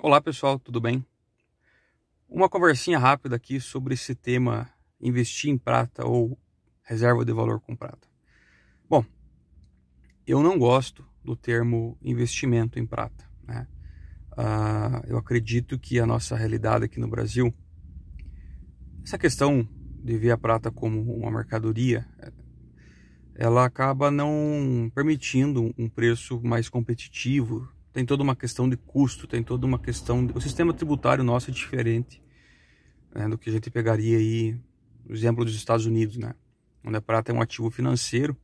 Olá pessoal, tudo bem? Uma conversinha rápida aqui sobre esse tema investir em prata ou reserva de valor com prata. Bom, eu não gosto do termo investimento em prata. Né? Uh, eu acredito que a nossa realidade aqui no Brasil, essa questão de ver a prata como uma mercadoria, ela acaba não permitindo um preço mais competitivo tem toda uma questão de custo, tem toda uma questão... De... O sistema tributário nosso é diferente né, do que a gente pegaria aí, no exemplo, dos Estados Unidos, né? Onde a prata é um ativo financeiro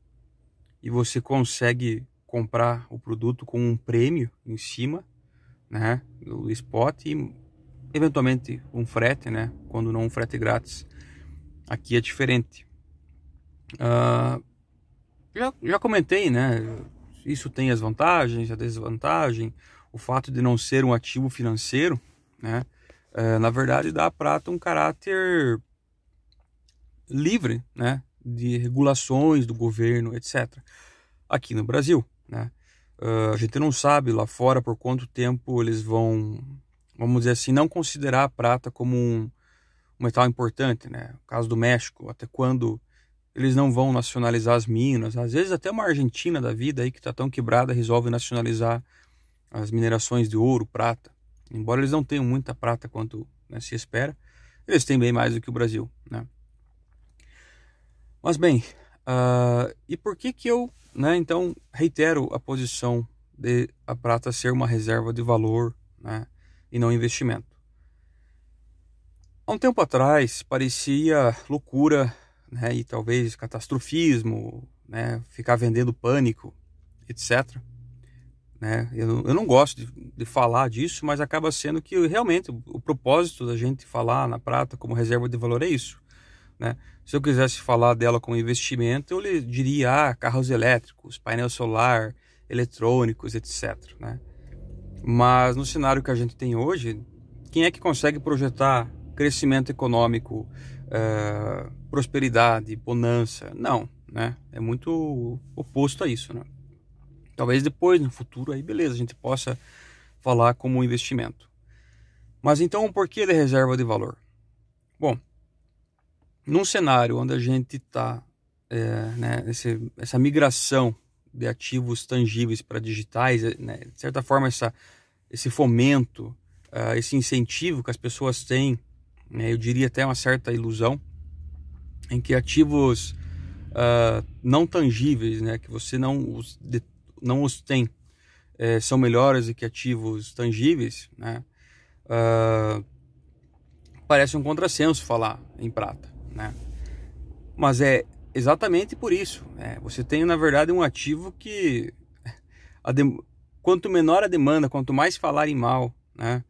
e você consegue comprar o produto com um prêmio em cima, né? Do spot e eventualmente um frete, né? Quando não um frete grátis. Aqui é diferente. Uh, já, já comentei, né? Isso tem as vantagens, a desvantagem, o fato de não ser um ativo financeiro, né? É, na verdade, dá à prata um caráter livre, né? De regulações do governo, etc. Aqui no Brasil, né? Uh, a gente não sabe lá fora por quanto tempo eles vão, vamos dizer assim, não considerar a prata como um, um metal importante, né? O caso do México, até quando eles não vão nacionalizar as minas. Às vezes até uma Argentina da vida aí que está tão quebrada resolve nacionalizar as minerações de ouro, prata. Embora eles não tenham muita prata quanto né, se espera, eles têm bem mais do que o Brasil, né? Mas bem, uh, e por que que eu, né, então, reitero a posição de a prata ser uma reserva de valor, né, e não investimento? Há um tempo atrás parecia loucura né? E talvez catastrofismo, né? Ficar vendendo pânico, etc. Né? Eu, eu não gosto de, de, falar disso, mas acaba sendo que realmente o, o, propósito da gente falar na prata como reserva de valor é isso. Né? Se eu quisesse falar dela como investimento, eu lhe diria ah, carros elétricos, painel solar, eletrônicos, etc. Né? Mas no cenário que a gente tem hoje, quem é que consegue projetar crescimento econômico é, prosperidade, bonança. Não, né? É muito oposto a isso, né? Talvez depois, no futuro, aí beleza, a gente possa falar como investimento. Mas então, por que de é reserva de valor? Bom, num cenário onde a gente está, é, né, essa migração de ativos tangíveis para digitais, é, né, de certa forma, essa, esse fomento, uh, esse incentivo que as pessoas têm né, eu diria até uma certa ilusão, em que ativos uh, não tangíveis, né, que você não os, de, não os tem, é, são melhores do que ativos tangíveis, né, uh, parece um contrassenso falar em prata, né, mas é exatamente por isso, né, você tem na verdade um ativo que de, quanto menor a demanda, quanto mais falarem mal, né,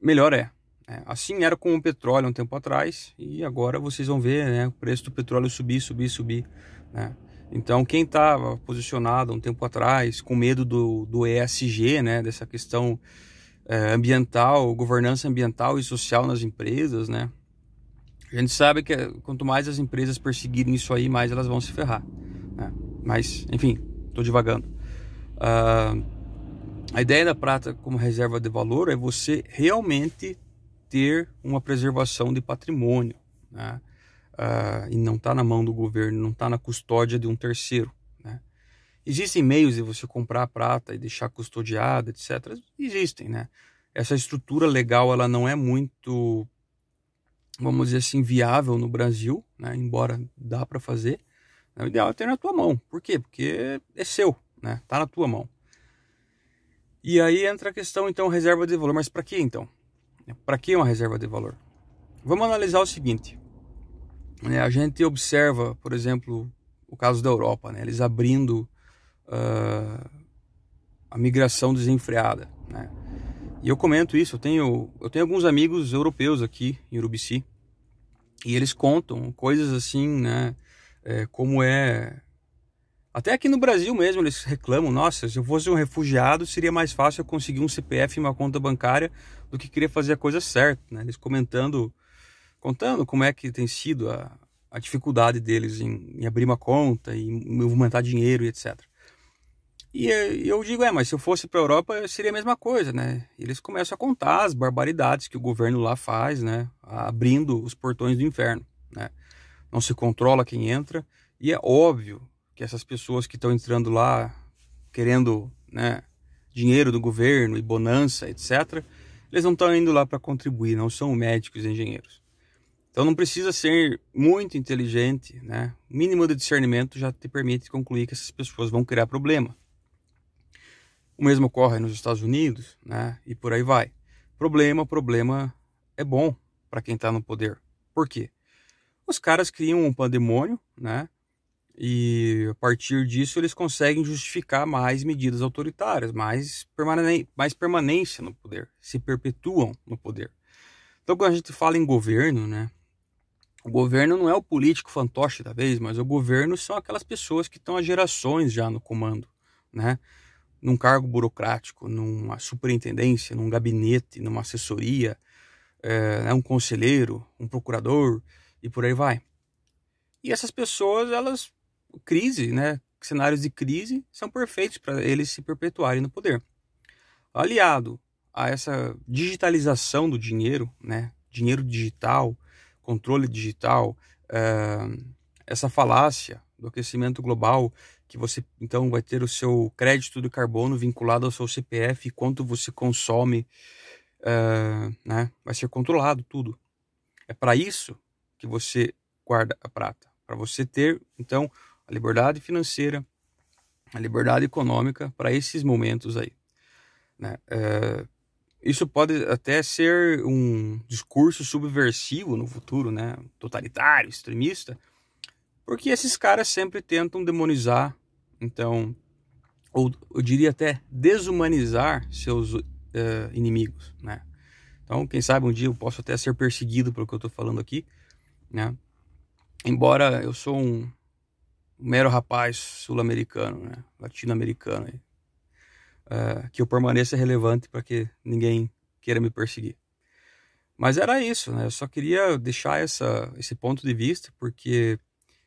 melhor é. É, assim era com o petróleo um tempo atrás e agora vocês vão ver né, o preço do petróleo subir, subir, subir. Né? Então quem estava posicionado um tempo atrás com medo do, do ESG, né, dessa questão é, ambiental, governança ambiental e social nas empresas, né, a gente sabe que quanto mais as empresas perseguirem isso aí, mais elas vão se ferrar. Né? Mas enfim, estou devagando. Uh, ah, a ideia da prata como reserva de valor é você realmente ter uma preservação de patrimônio, né? Ah, e não está na mão do governo, não está na custódia de um terceiro. Né? Existem meios de você comprar prata e deixar custodiada, etc. Existem, né? Essa estrutura legal ela não é muito, vamos dizer assim, viável no Brasil, né? embora dá para fazer. Né? O ideal é ter na tua mão. Por quê? Porque é seu, né? Tá na tua mão. E aí entra a questão, então, reserva de valor. Mas para que, então? Para que uma reserva de valor? Vamos analisar o seguinte. Né? A gente observa, por exemplo, o caso da Europa, né? eles abrindo uh, a migração desenfreada. Né? E eu comento isso, eu tenho, eu tenho alguns amigos europeus aqui em Urubici, e eles contam coisas assim, né, é, como é até aqui no Brasil mesmo eles reclamam, nossa, se eu fosse um refugiado seria mais fácil eu conseguir um CPF e uma conta bancária do que querer fazer a coisa certa, né? Eles comentando, contando como é que tem sido a, a dificuldade deles em, em, abrir uma conta, em movimentar dinheiro e etc. E eh, eu digo, é, mas se eu fosse para a Europa seria a mesma coisa, né? Eles começam a contar as barbaridades que o governo lá faz, né? Abrindo os portões do inferno, né? Não se controla quem entra e é óbvio que essas pessoas que estão entrando lá querendo né, dinheiro do governo e bonança, etc., eles não estão indo lá para contribuir, não são médicos e engenheiros. Então não precisa ser muito inteligente, né? O mínimo de discernimento já te permite concluir que essas pessoas vão criar problema. O mesmo ocorre nos Estados Unidos, né? E por aí vai. Problema, problema é bom para quem está no poder. Por quê? Os caras criam um pandemônio, né? E a partir disso eles conseguem justificar mais medidas autoritárias, mais, permane mais permanência no poder, se perpetuam no poder. Então quando a gente fala em governo, né? O governo não é o político fantoche da vez, mas o governo são aquelas pessoas que estão há gerações já no comando, né? Num cargo burocrático, numa superintendência, num gabinete, numa assessoria, é, né? um conselheiro, um procurador e por aí vai. E essas pessoas, elas crise, né, cenários de crise são perfeitos para eles se perpetuarem no poder. Aliado a essa digitalização do dinheiro, né, dinheiro digital, controle digital, eh, essa falácia do aquecimento global, que você então vai ter o seu crédito de carbono vinculado ao seu CPF, quanto você consome, eh, né, vai ser controlado tudo. É para isso que você guarda a prata, para você ter então a liberdade financeira, a liberdade econômica para esses momentos aí. Né? É, isso pode até ser um discurso subversivo no futuro, né? totalitário, extremista, porque esses caras sempre tentam demonizar, então, ou eu diria até desumanizar seus uh, inimigos. Né? Então, quem sabe um dia eu posso até ser perseguido pelo que eu estou falando aqui, né? Embora eu sou um mero rapaz sul-americano, né? latino-americano, é, que eu permaneça relevante para que ninguém queira me perseguir. Mas era isso, né? eu só queria deixar essa, esse ponto de vista, porque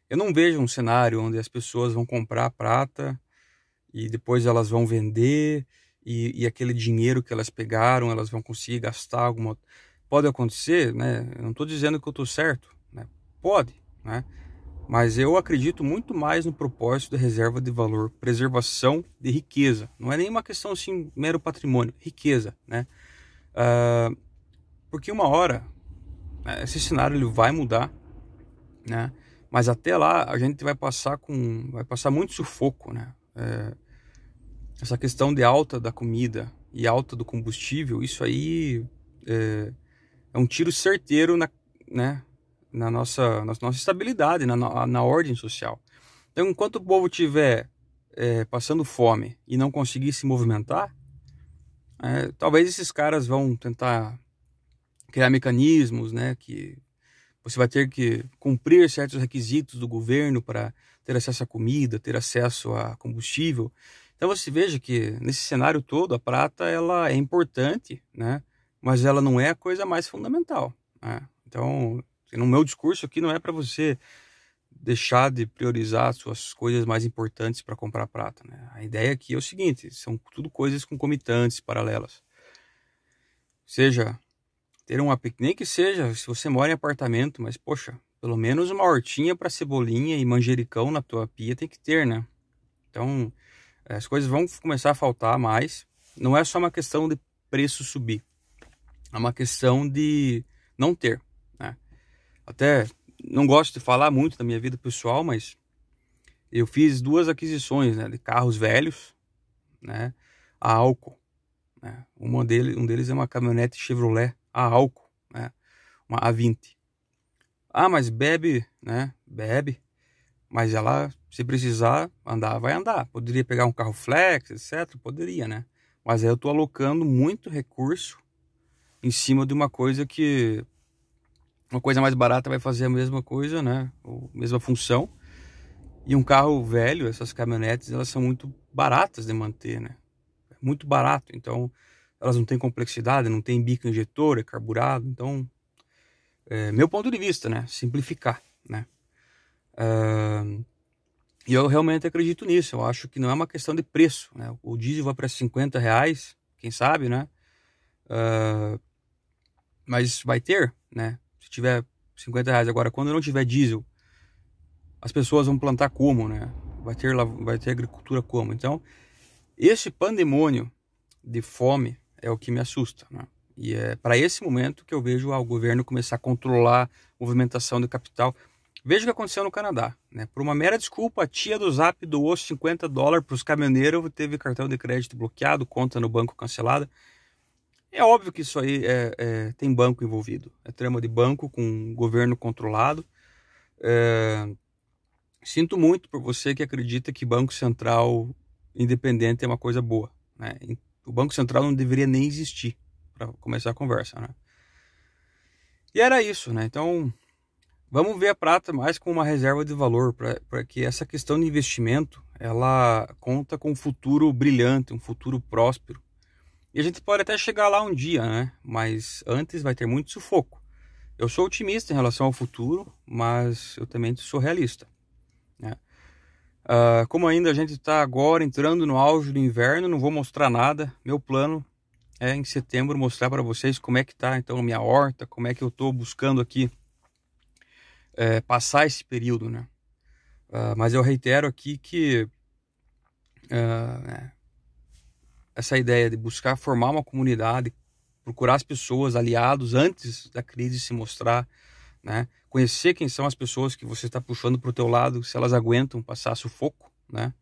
eu não vejo um cenário onde as pessoas vão comprar prata e depois elas vão vender e, e aquele dinheiro que elas pegaram elas vão conseguir gastar alguma. Pode acontecer, né? Eu não estou dizendo que eu estou certo, né? Pode, né? Mas eu acredito muito mais no propósito da reserva de valor, preservação de riqueza. Não é nenhuma questão assim, mero patrimônio, riqueza, né? Uh, porque uma hora né, esse cenário ele vai mudar, né? Mas até lá a gente vai passar com, vai passar muito sufoco, né? É, essa questão de alta da comida e alta do combustível, isso aí é, é um tiro certeiro na, né, na nossa, na nossa estabilidade, na, na ordem social. Então, enquanto o povo estiver é, passando fome e não conseguir se movimentar, é, talvez esses caras vão tentar criar mecanismos, né, que você vai ter que cumprir certos requisitos do governo para ter acesso à comida, ter acesso a combustível. Então você veja que nesse cenário todo a prata ela é importante, né, mas ela não é a coisa mais fundamental. Né? Então Assim, no meu discurso aqui não é para você deixar de priorizar suas coisas mais importantes para comprar prata. Né? A ideia aqui é o seguinte: são tudo coisas concomitantes, paralelas. Seja ter uma nem que seja se você mora em apartamento, mas poxa, pelo menos uma hortinha para cebolinha e manjericão na tua pia tem que ter, né? Então eh, as coisas vão começar a faltar mais. Não é só uma questão de preço subir, é uma questão de não ter até não gosto de falar muito da minha vida pessoal, mas eu fiz duas aquisições né, de carros velhos né, a álcool. Né? Uma dele, um deles é uma caminhonete Chevrolet a álcool, né, uma A20. Ah, mas bebe, né? Bebe. Mas ela, se precisar andar, vai andar. Poderia pegar um carro flex, etc. Poderia, né? Mas aí eu tô alocando muito recurso em cima de uma coisa que uma coisa mais barata vai fazer a mesma coisa, né? Ou mesma função. E um carro velho, essas caminhonetes, elas são muito baratas de manter, né? É muito barato, então elas não têm complexidade, não tem bico injetor, é carburado, então é, meu ponto de vista, né? Simplificar, né? Uh, e eu realmente acredito nisso. Eu acho que não é uma questão de preço, né? O diesel vai para 50 reais, quem sabe, né? Uh, mas vai ter, né? se tiver 50 reais. Agora, quando não tiver diesel, as pessoas vão plantar como, né? Vai ter, vai ter agricultura como? Então, esse pandemônio de fome é o que me assusta, né? E é para esse momento que eu vejo ah, o governo começar a controlar a movimentação do capital. Veja o que aconteceu no Canadá. Né? Por uma mera desculpa, a tia do Zap doou 50 dólares para os caminhoneiros, teve cartão de crédito bloqueado, conta no banco cancelada. É óbvio que isso aí é, é, tem banco envolvido. É trama de banco com um governo controlado. É, sinto muito por você que acredita que Banco Central independente é uma coisa boa. Né? O Banco Central não deveria nem existir, para começar a conversa. Né? E era isso. Né? Então, vamos ver a prata mais com uma reserva de valor, para que essa questão de investimento ela conta com um futuro brilhante, um futuro próspero e a gente pode até chegar lá um dia, né? Mas antes vai ter muito sufoco. Eu sou otimista em relação ao futuro, mas eu também sou realista. Né? Uh, como ainda a gente está agora entrando no auge do inverno, não vou mostrar nada. Meu plano é em setembro mostrar para vocês como é que está então minha horta, como é que eu estou buscando aqui é, passar esse período, né? Uh, mas eu reitero aqui que uh, essa ideia de buscar formar uma comunidade, procurar as pessoas, aliados, antes da crise se mostrar, né? Conhecer quem são as pessoas que você está puxando para o teu lado, se elas aguentam passar sufoco, né?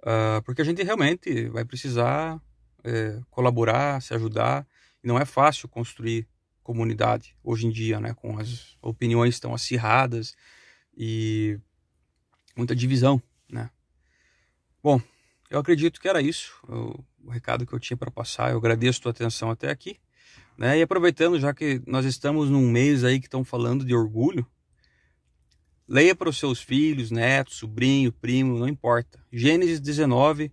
Uh, porque a gente realmente vai precisar é, colaborar, se ajudar. E não é fácil construir comunidade hoje em dia, né? Com as opiniões tão acirradas e muita divisão, né? Bom, eu acredito que era isso o, o recado que eu tinha para passar. Eu agradeço a tua atenção até aqui. Né? E aproveitando, já que nós estamos num mês aí que estão falando de orgulho, leia para os seus filhos, netos, sobrinho, primo, não importa. Gênesis 19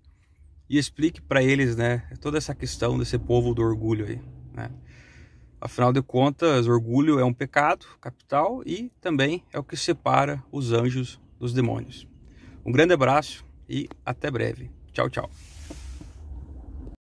e explique para eles né, toda essa questão desse povo do orgulho aí. Né? Afinal de contas, orgulho é um pecado capital e também é o que separa os anjos dos demônios. Um grande abraço e até breve. 悄悄。